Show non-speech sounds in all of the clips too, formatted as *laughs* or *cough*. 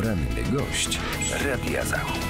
Poranny gość Radia Zachód.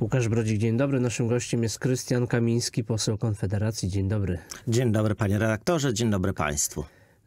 Łukasz Brodzik, dzień dobry. Naszym gościem jest Krystian Kamiński, poseł Konfederacji. Dzień dobry. Dzień dobry panie redaktorze, dzień dobry państwu.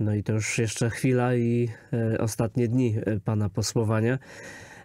No i to już jeszcze chwila i e, ostatnie dni e, pana posłowania.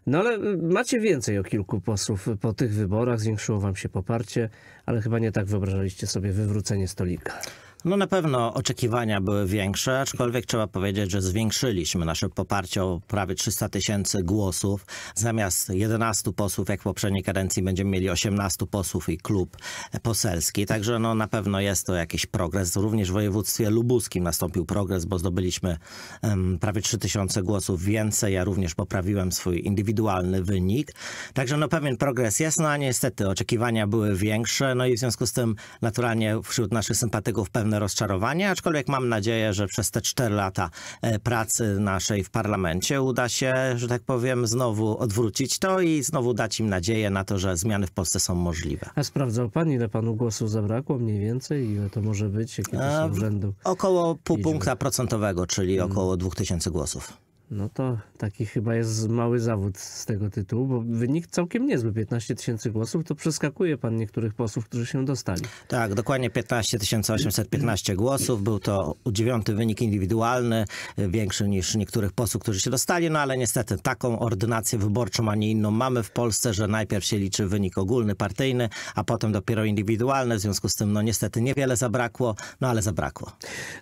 No ale macie więcej o kilku posłów po tych wyborach, zwiększyło wam się poparcie, ale chyba nie tak wyobrażaliście sobie wywrócenie stolika. No na pewno oczekiwania były większe, aczkolwiek trzeba powiedzieć, że zwiększyliśmy nasze poparcie o prawie 300 tysięcy głosów. Zamiast 11 posłów, jak w poprzedniej kadencji, będziemy mieli 18 posłów i klub poselski. Także no na pewno jest to jakiś progres. Również w województwie lubuskim nastąpił progres, bo zdobyliśmy um, prawie 3 tysiące głosów więcej. Ja również poprawiłem swój indywidualny wynik. Także no pewien progres jest, no a niestety oczekiwania były większe. No i w związku z tym naturalnie wśród naszych sympatyków pewne rozczarowanie, aczkolwiek mam nadzieję, że przez te cztery lata e, pracy naszej w parlamencie uda się, że tak powiem, znowu odwrócić to i znowu dać im nadzieję na to, że zmiany w Polsce są możliwe. A sprawdzał pan, ile panu głosów zabrakło mniej więcej? Ile to może być? Jakie to są e, rzędu? Około pół punkta procentowego, czyli mhm. około 2000 głosów. No to taki chyba jest mały zawód z tego tytułu, bo wynik całkiem niezły. 15 tysięcy głosów to przeskakuje pan niektórych posłów, którzy się dostali. Tak, dokładnie 15 815 głosów. Był to dziewiąty wynik indywidualny, większy niż niektórych posłów, którzy się dostali, no ale niestety taką ordynację wyborczą, a nie inną mamy w Polsce, że najpierw się liczy wynik ogólny, partyjny, a potem dopiero indywidualny. W związku z tym, no niestety niewiele zabrakło, no ale zabrakło.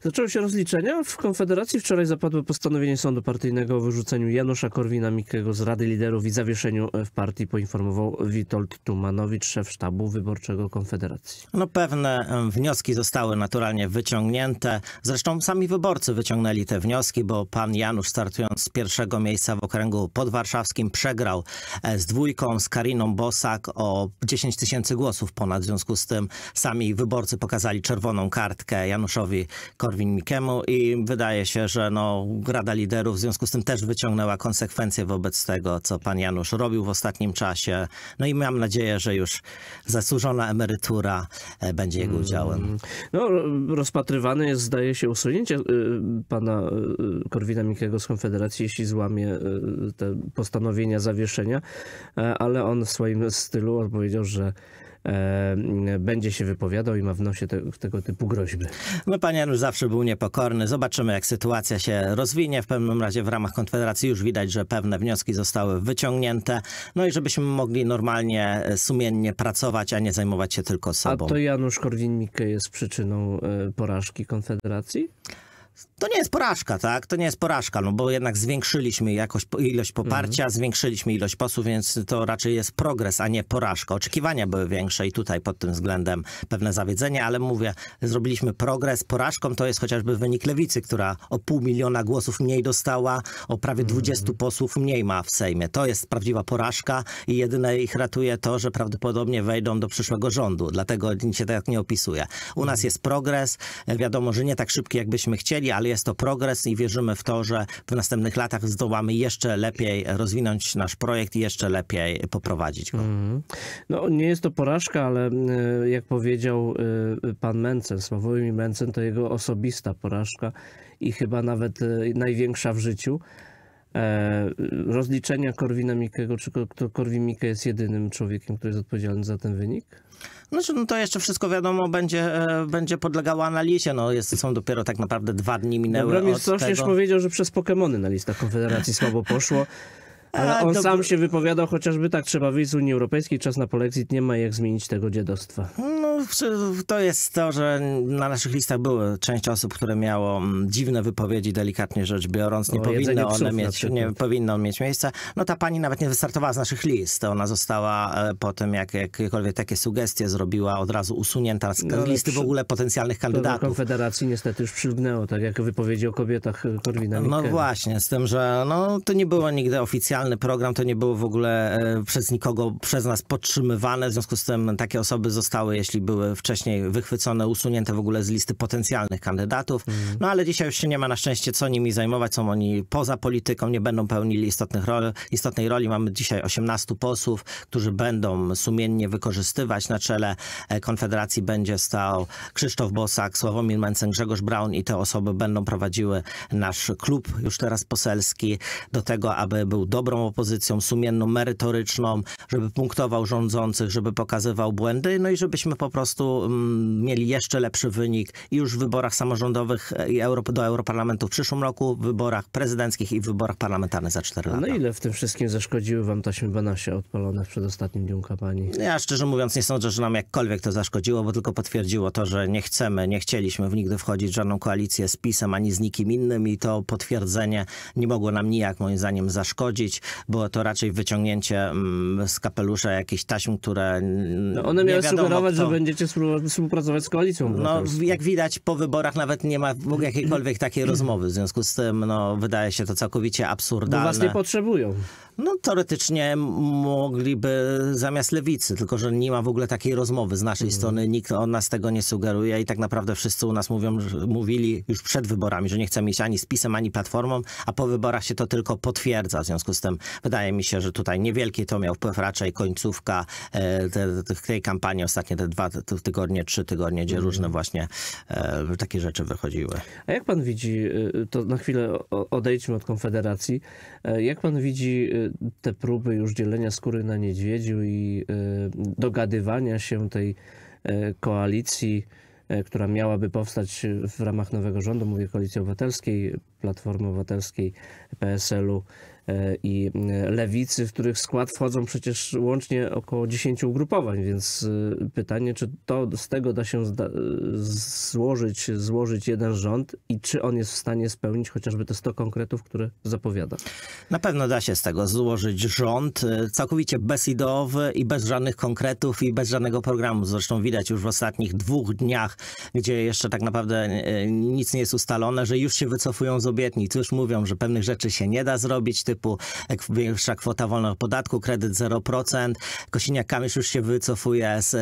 Zaczęły się rozliczenia. W Konfederacji wczoraj zapadło postanowienie sądu partyjnego aborcyjnego o wyrzuceniu Janusza Korwina-Mikkego z Rady Liderów i zawieszeniu e, w partii poinformował Witold Tumanowicz, szef sztabu wyborczego Konfederacji. No pewne e, wnioski zostały naturalnie wyciągnięte. Zresztą sami wyborcy wyciągnęli te wnioski, bo pan Janusz startując z pierwszego miejsca w okręgu podwarszawskim przegrał e, z dwójką, z Kariną Bosak o 10 tysięcy głosów ponad. W związku z tym sami wyborcy pokazali czerwoną kartkę Januszowi Korwin-Mikkemu i wydaje się, że no, Rada Liderów w związku związku z tym też wyciągnęła konsekwencje wobec tego, co pan Janusz robił w ostatnim czasie. No i mam nadzieję, że już zasłużona emerytura e, będzie jego mm. udziałem. No, rozpatrywane jest, zdaje się, usunięcie y, pana y, Korwina Mikiego z Konfederacji, jeśli złamie y, te postanowienia zawieszenia, e, ale on w swoim stylu odpowiedział, że E, będzie się wypowiadał i ma w nosie te, tego typu groźby. No pan Janusz zawsze był niepokorny. Zobaczymy, jak sytuacja się rozwinie. W pewnym razie w ramach Konfederacji już widać, że pewne wnioski zostały wyciągnięte. No i żebyśmy mogli normalnie, e, sumiennie pracować, a nie zajmować się tylko sobą. A to Janusz Korwin-Mikke jest przyczyną e, porażki Konfederacji? to nie jest porażka, tak? To nie jest porażka, no bo jednak zwiększyliśmy jakość, ilość poparcia, mhm. zwiększyliśmy ilość posłów, więc to raczej jest progres, a nie porażka. Oczekiwania były większe i tutaj pod tym względem pewne zawiedzenie, ale mówię, zrobiliśmy progres. Porażką to jest chociażby wynik lewicy, która o pół miliona głosów mniej dostała, o prawie mhm. posłów mniej ma w Sejmie. To jest prawdziwa porażka i jedyne ich ratuje to, że prawdopodobnie wejdą do przyszłego rządu, dlatego się tak nie opisuje. U mhm. nas jest progres, wiadomo, że nie tak szybki, jakbyśmy chcieli, ale jest to progres i wierzymy w to, że w następnych latach zdołamy jeszcze lepiej rozwinąć nasz projekt i jeszcze lepiej poprowadzić go. Mm. No nie jest to porażka, ale e, jak powiedział e, pan Mencen, Sławomir Mencen, to jego osobista porażka i chyba nawet e, największa w życiu. E, rozliczenia Korwina Mikkego, czy to Korwin Mikke jest jedynym człowiekiem, który jest odpowiedzialny za ten wynik? Znaczy, no to jeszcze wszystko wiadomo, będzie, e, będzie podlegało analizie. No jest, są dopiero tak naprawdę dwa dni minęły Dobra, od Sośnierz tego... powiedział, że przez Pokemony na listach Konfederacji słabo poszło. *laughs* Ale on no sam się wypowiadał chociażby tak, trzeba wyjść z Unii Europejskiej, czas na polexit, nie ma jak zmienić tego dziedostwa. Hmm, no, to jest to, że na naszych listach były część osób, które miało mm, dziwne wypowiedzi, delikatnie rzecz biorąc. Nie, o, powinny one mieć, nie powinno mieć miejsca. No ta pani nawet nie wystartowała z naszych list. Ona została e, po tym, jak jakiekolwiek takie sugestie zrobiła, od razu usunięta z no, listy w ogóle potencjalnych kandydatów. Konfederacji niestety już przylgnęło, tak jak wypowiedzi o kobietach e, Korwina No właśnie, z tym, że no, to nie było nigdy oficjalny program, to nie było w ogóle e, przez nikogo, przez nas podtrzymywane. W związku z tym takie osoby zostały, jeśli by były wcześniej wychwycone, usunięte w ogóle z listy potencjalnych kandydatów. Mhm. No ale dzisiaj już się nie ma na szczęście co nimi zajmować. Są oni poza polityką, nie będą pełnili istotnych roli. istotnej roli. Mamy dzisiaj 18 posłów, którzy będą sumiennie wykorzystywać. Na czele e, Konfederacji będzie stał Krzysztof Bosak, Sławomir Mencen, Grzegorz Braun i te osoby będą prowadziły nasz klub, już teraz poselski, do tego, aby był dobrą opozycją, sumienną, merytoryczną, żeby punktował rządzących, żeby pokazywał błędy, no i żebyśmy po prostu prostu mm, mieli jeszcze lepszy wynik już w wyborach samorządowych e, do Europarlamentu w przyszłym roku, w wyborach prezydenckich i w wyborach parlamentarnych za 4 lata. No ile w tym wszystkim zaszkodziły wam taśmy Banasia odpalone w przedostatnim dniu kampanii? Ja szczerze mówiąc nie sądzę, że nam jakkolwiek to zaszkodziło, bo tylko potwierdziło to, że nie chcemy, nie chcieliśmy w nigdy wchodzić w żadną koalicję z PiSem ani z nikim innym i to potwierdzenie nie mogło nam nijak moim zdaniem zaszkodzić. Było to raczej wyciągnięcie mm, z kapelusza jakichś taśm, które mm, no one miały sugerować, kto... że będzie będziecie współpracować z koalicją. No, jak widać, po wyborach nawet nie ma jakiejkolwiek takiej rozmowy. W związku z tym no, wydaje się to całkowicie absurdalne. Bo was nie potrzebują. No teoretycznie mogliby zamiast lewicy, tylko że nie ma w ogóle takiej rozmowy z naszej mm. strony, nikt o nas tego nie sugeruje i tak naprawdę wszyscy u nas mówią, mówili już przed wyborami, że nie chcemy iść ani z PiSem, ani Platformą, a po wyborach się to tylko potwierdza, w związku z tym wydaje mi się, że tutaj niewielki to miał wpływ raczej końcówka e, te, te, tej kampanii, ostatnie te dwa, tygodnie, trzy tygodnie, gdzie mhm. różne właśnie e, takie rzeczy wychodziły. A jak pan widzi, e, to na chwilę odejdźmy od Konfederacji, e, jak pan widzi te próby już dzielenia skóry na niedźwiedziu i dogadywania się tej koalicji, która miałaby powstać w ramach nowego rządu, mówię Koalicji Obywatelskiej, Platformy Obywatelskiej, PSL-u E, i e, lewicy, w których skład wchodzą przecież łącznie około 10 ugrupowań, więc e, pytanie, czy to z tego da się złożyć, złożyć jeden rząd i czy on jest w stanie spełnić chociażby te 100 konkretów, które zapowiada? Na pewno da się z tego złożyć rząd całkowicie bezideowy i bez żadnych konkretów i bez żadnego programu. Zresztą widać już w ostatnich dwóch dniach, gdzie jeszcze tak naprawdę nic nie jest ustalone, że już się wycofują z obietnic, już mówią, że pewnych rzeczy się nie da zrobić, typu typu większa kwota wolna od podatku, kredyt 0%. Kosiniak-Kamysz już się wycofuje z, e,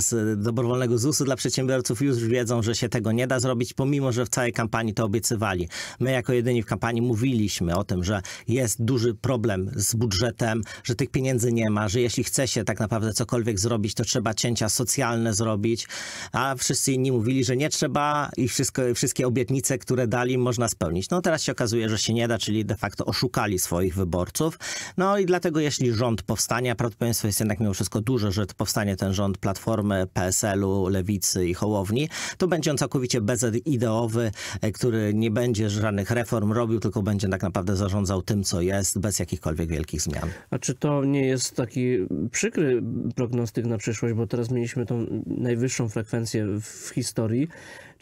z dobrowolnego ZUS-u dla przedsiębiorców. Już wiedzą, że się tego nie da zrobić, pomimo, że w całej kampanii to obiecywali. My jako jedyni w kampanii mówiliśmy o tym, że jest duży problem z budżetem, że tych pieniędzy nie ma, że jeśli chce się tak naprawdę cokolwiek zrobić, to trzeba cięcia socjalne zrobić, a wszyscy inni mówili, że nie trzeba i wszystko, wszystkie obietnice, które dali, można spełnić. No teraz się okazuje, że się nie da, czyli de facto oszukali swoje swoich wyborców. No i dlatego jeśli rząd powstanie, a prawdopodobieństwo jest jednak mimo wszystko duże, że powstanie ten rząd Platformy, PSL-u, Lewicy i Hołowni, to będzie on całkowicie bezideowy, e, który nie będzie żadnych reform robił, tylko będzie tak naprawdę zarządzał tym, co jest, bez jakichkolwiek wielkich zmian. A czy to nie jest taki przykry prognostyk na przyszłość, bo teraz mieliśmy tą najwyższą frekwencję w historii,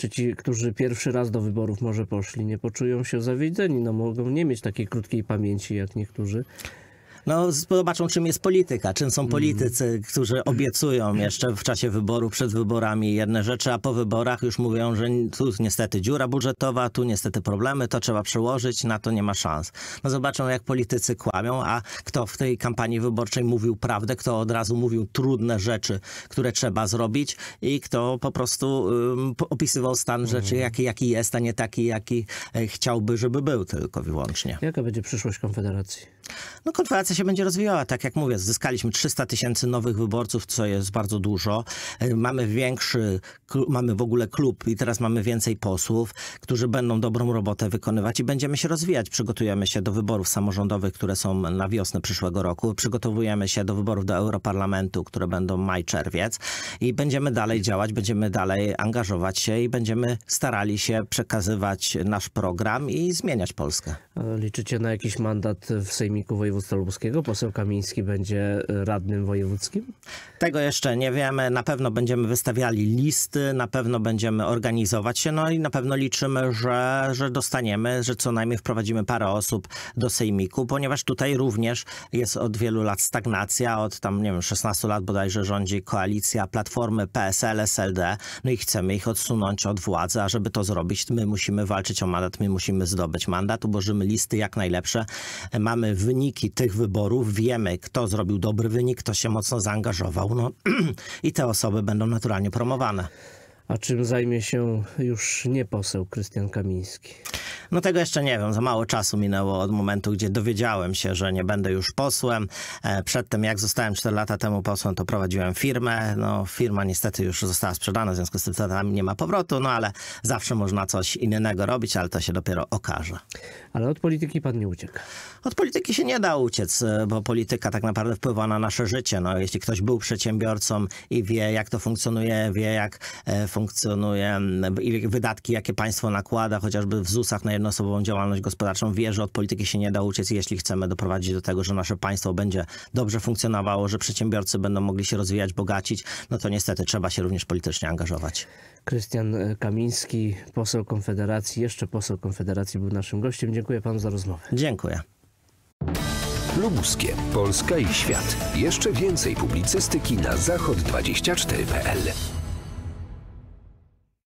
czy ci, którzy pierwszy raz do wyborów może poszli, nie poczują się zawiedzeni, no mogą nie mieć takiej krótkiej pamięci jak niektórzy. No, zobaczą, czym jest polityka, czym są mhm. politycy, którzy obiecują jeszcze w czasie wyboru, przed wyborami jedne rzeczy, a po wyborach już mówią, że tu niestety dziura budżetowa, tu niestety problemy, to trzeba przełożyć, na to nie ma szans. No, zobaczą, jak politycy kłamią, a kto w tej kampanii wyborczej mówił prawdę, kto od razu mówił trudne rzeczy, które trzeba zrobić i kto po prostu um, opisywał stan rzeczy, mhm. jaki, jaki jest, a nie taki, jaki e, chciałby, żeby był tylko wyłącznie. Jaka będzie przyszłość Konfederacji? No Konfederacja demokracja się będzie rozwijała. Tak jak mówię, zyskaliśmy 300 tysięcy nowych wyborców, co jest bardzo dużo. Y, mamy większy, mamy w ogóle klub i teraz mamy więcej posłów, którzy będą dobrą robotę wykonywać i będziemy się rozwijać. Przygotujemy się do wyborów samorządowych, które są na wiosnę przyszłego roku. Przygotowujemy się do wyborów do Europarlamentu, które będą maj, czerwiec i będziemy dalej działać, będziemy dalej angażować się i będziemy starali się przekazywać nasz program i zmieniać Polskę. E, liczycie na jakiś mandat w Sejmiku Województwa Lubuskiego? Kamińskiego? Poseł Kamiński będzie e, radnym wojewódzkim? Tego jeszcze nie wiemy. Na pewno będziemy wystawiali listy, na pewno będziemy organizować się, no i na pewno liczymy, że, że dostaniemy, że co najmniej wprowadzimy parę osób do sejmiku, ponieważ tutaj również jest od wielu lat stagnacja, od tam, nie wiem, 16 lat bodajże rządzi koalicja Platformy PSL, SLD, no i chcemy ich odsunąć od władzy, a żeby to zrobić, my musimy walczyć o mandat, my musimy zdobyć mandat, ubożymy listy jak najlepsze, mamy wyniki tych wyborów, wyborów, wiemy kto zrobił dobry wynik, kto się mocno zaangażował no, *clears throat* i te osoby będą naturalnie promowane. A czym zajmie się już nie poseł Krystian Kamiński? No tego jeszcze nie wiem, za mało czasu minęło od momentu, gdzie dowiedziałem się, że nie będę już posłem. E, przedtem, jak zostałem 4 lata temu posłem, to prowadziłem firmę. No firma niestety już została sprzedana, w związku z tym tam nie ma powrotu, no ale zawsze można coś innego robić, ale to się dopiero okaże. Ale od polityki pan nie uciekł. Od polityki się nie da uciec, e, bo polityka tak naprawdę wpływa na nasze życie. No, jeśli ktoś był przedsiębiorcą i wie, jak to funkcjonuje, wie, jak e, funkcjonuje wydatki, jakie państwo nakłada, chociażby w ZUS-ach na jednoosobową działalność gospodarczą wie, że od polityki się nie da uciec, jeśli chcemy doprowadzić do tego, że nasze państwo będzie dobrze funkcjonowało, że przedsiębiorcy będą mogli się rozwijać, bogacić, no to niestety trzeba się również politycznie angażować. Krystian e, Kamiński, poseł Konfederacji, jeszcze poseł Konfederacji był naszym gościem. Dziękuję panu za rozmowę. Dziękuję. Lubuskie, Polska i świat. Jeszcze więcej publicystyki na zachod24.pl.